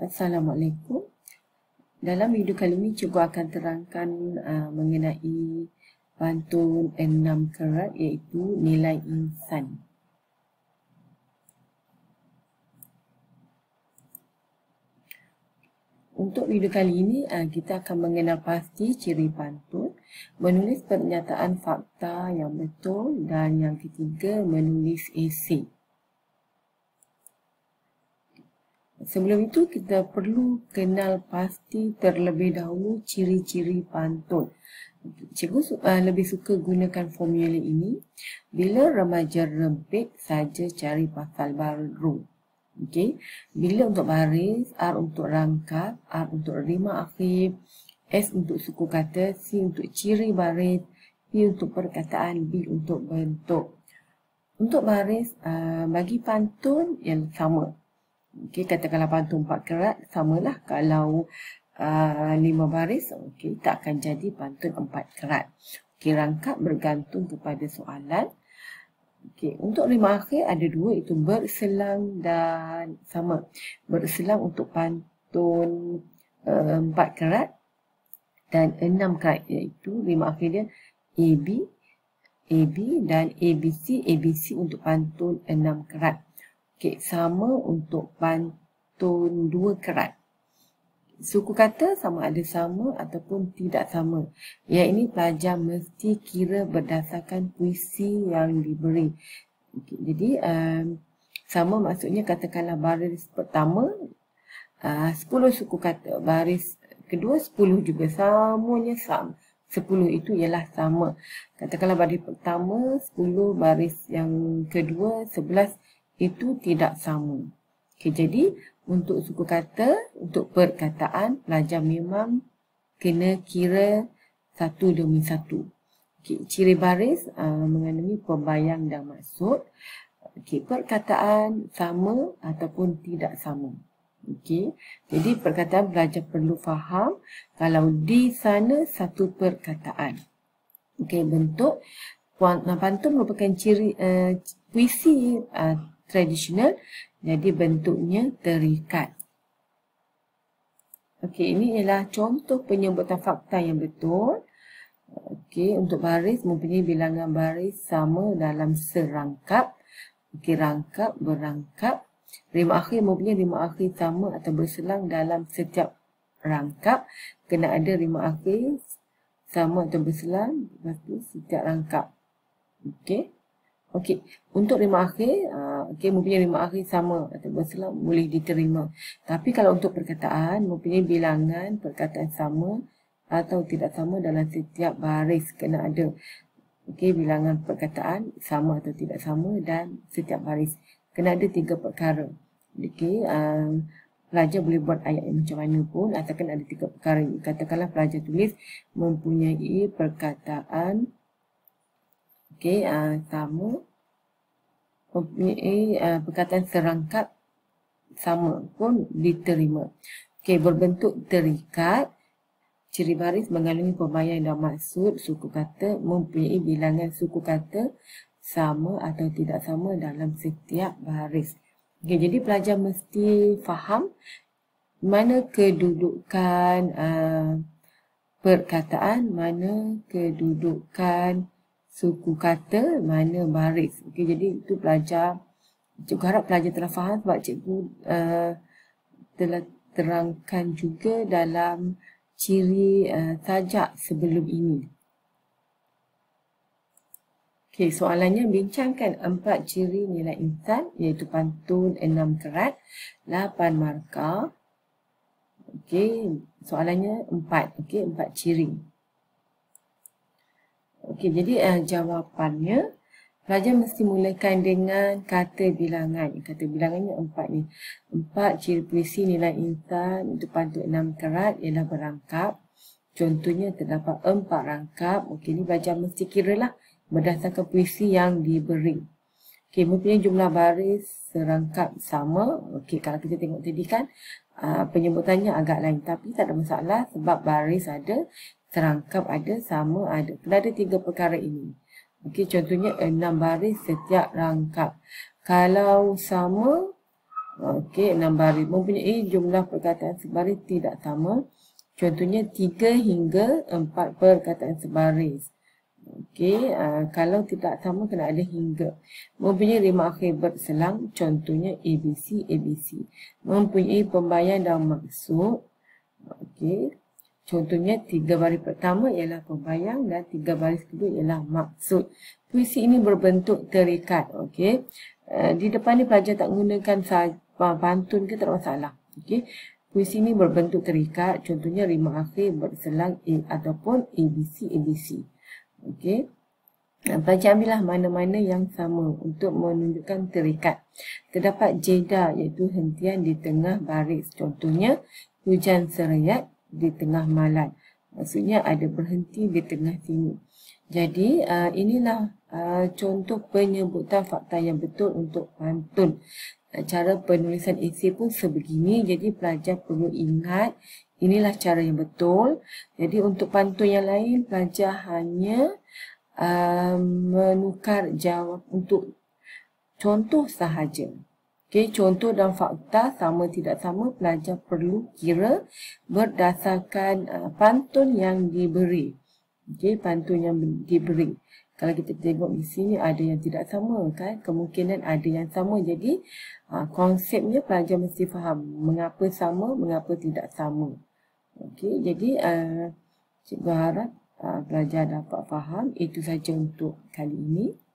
Assalamualaikum. Dalam video kali ini cikgu akan terangkan uh, mengenai pantun enam kerat iaitu nilai insan. Untuk video kali ini uh, kita akan mengenal pasti ciri pantun, menulis pernyataan fakta yang betul dan yang ketiga menulis esei. Sebelum itu kita perlu kenal pasti terlebih dahulu ciri-ciri pantun. Cikgu uh, lebih suka gunakan formula ini bila remaja rempit saja cari pasal baru. Okey. Bila untuk baris, R untuk rangka, R untuk rima akhir, S untuk suku kata, C untuk ciri baris, P untuk perkataan, B untuk bentuk. Untuk baris uh, bagi pantun yang sama. Okey, katakanlah pantun empat kerat, samalah kalau uh, lima uh, baris, okey, tak akan jadi pantun empat kerat. Okey, rangkap bergantung kepada soalan. Okey, untuk lima akhir ada dua itu berselang dan sama. Berselang untuk pantun uh, empat kerat dan enam kerat iaitu lima akhir dia AB, AB dan ABC, ABC untuk pantun enam kerat. Okey, sama untuk pantun dua kerat. Suku kata sama ada sama ataupun tidak sama. Yang ini pelajar mesti kira berdasarkan puisi yang diberi. Okay, jadi, um, sama maksudnya katakanlah baris pertama, ah, uh, 10 suku kata. Baris kedua, 10 juga. Samanya sama. 10 itu ialah sama. Katakanlah baris pertama, 10 baris yang kedua, 11 itu tidak sama. Okay, jadi, untuk suku kata, untuk perkataan, pelajar memang kena kira satu demi satu. Okay, ciri baris uh, mengenai pembayang dan maksud. Okay, perkataan sama ataupun tidak sama. Okay. Jadi perkataan belajar perlu faham kalau di sana satu perkataan. Okay, bentuk pantun merupakan ciri uh, puisi uh, tradisional. Jadi bentuknya terikat. Okey, ini ialah contoh penyebutan fakta yang betul. Okey, untuk baris mempunyai bilangan baris sama dalam serangkap. Okey, rangkap, berangkap. Rima akhir mempunyai rima akhir sama atau berselang dalam setiap rangkap. Kena ada rima akhir sama atau berselang dalam setiap rangkap. Okey. Okey, untuk rima akhir, aa, ah, Okey, mempunyai lima akhir sama atau silang boleh diterima. Tapi kalau untuk perkataan, mempunyai bilangan perkataan sama atau tidak sama dalam setiap baris kena ada. Okey, bilangan perkataan sama atau tidak sama dan setiap baris. Kena ada tiga perkara. Okey, um, pelajar boleh buat ayat yang macam mana pun asalkan ada tiga perkara. Katakanlah pelajar tulis mempunyai perkataan Okey, uh, sama mempunyai uh, perkataan serangkap sama pun diterima. Okey, berbentuk terikat, ciri baris mengalami pembayaran yang dah maksud, suku kata mempunyai bilangan suku kata sama atau tidak sama dalam setiap baris. Okay, jadi pelajar mesti faham mana kedudukan uh, perkataan, mana kedudukan suku kata mana baris. Okey, jadi itu pelajar, cikgu harap pelajar telah faham sebab cikgu uh, telah terangkan juga dalam ciri uh, eh, sajak sebelum ini. Okey, soalannya bincangkan empat ciri nilai insan iaitu pantun enam kerat, lapan markah. Okey, soalannya empat. Okey, empat ciri. Okey, jadi uh, jawapannya pelajar mesti mulakan dengan kata bilangan. Kata bilangannya empat ni. Empat ciri puisi nilai intan itu pantut enam kerat ialah berangkap. Contohnya terdapat empat rangkap. Okey, ni pelajar mesti kira lah berdasarkan puisi yang diberi. Okey, mempunyai jumlah baris serangkap sama. Okey, kalau kita tengok tadi kan, uh, penyebutannya agak lain. Tapi tak ada masalah sebab baris ada serangkap ada, sama ada. Kena ada tiga perkara ini. Okey, contohnya enam baris setiap rangkap. Kalau sama, okey, enam baris. Mempunyai jumlah perkataan sebaris tidak sama. Contohnya tiga hingga empat perkataan sebaris. Okey, uh, kalau tidak sama kena ada hingga. Mempunyai lima akhir berselang, contohnya ABC, ABC. Mempunyai pembayaran dan maksud. Okey, Contohnya, tiga baris pertama ialah pembayang dan tiga baris kedua ialah maksud. Puisi ini berbentuk terikat. Okay? Uh, eh, di depan ni pelajar tak gunakan pantun ke tak masalah. Okay? Puisi ini berbentuk terikat. Contohnya, rima akhir berselang A ataupun ABC, ABC. Okay? Eh, pelajar ambillah mana-mana yang sama untuk menunjukkan terikat. Terdapat jeda iaitu hentian di tengah baris. Contohnya, hujan seriat di tengah malam. Maksudnya ada berhenti di tengah sini. Jadi uh, inilah uh, contoh penyebutan fakta yang betul untuk pantun. Uh, cara penulisan isi pun sebegini. Jadi pelajar perlu ingat inilah cara yang betul. Jadi untuk pantun yang lain pelajar hanya uh, menukar jawab untuk contoh sahaja. Okey, contoh dan fakta sama tidak sama pelajar perlu kira berdasarkan uh, pantun yang diberi. Okey, pantun yang diberi. Kalau kita tengok di sini ada yang tidak sama kan? Kemungkinan ada yang sama. Jadi, uh, konsepnya pelajar mesti faham mengapa sama, mengapa tidak sama. Okey, jadi uh, cikgu harap uh, pelajar dapat faham. Itu saja untuk kali ini.